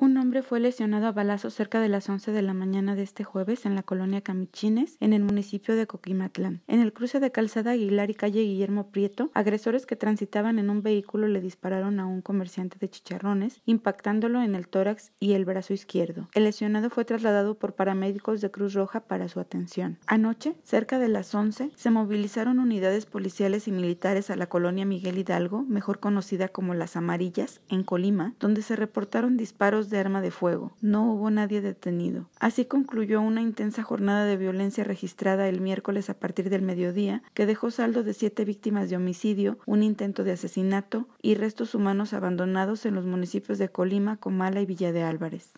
Un hombre fue lesionado a balazos cerca de las 11 de la mañana de este jueves en la colonia Camichines, en el municipio de Coquimatlán. En el cruce de Calzada Aguilar y calle Guillermo Prieto, agresores que transitaban en un vehículo le dispararon a un comerciante de chicharrones, impactándolo en el tórax y el brazo izquierdo. El lesionado fue trasladado por paramédicos de Cruz Roja para su atención. Anoche, cerca de las 11, se movilizaron unidades policiales y militares a la colonia Miguel Hidalgo, mejor conocida como Las Amarillas, en Colima, donde se reportaron disparos de arma de fuego. No hubo nadie detenido. Así concluyó una intensa jornada de violencia registrada el miércoles a partir del mediodía, que dejó saldo de siete víctimas de homicidio, un intento de asesinato y restos humanos abandonados en los municipios de Colima, Comala y Villa de Álvarez.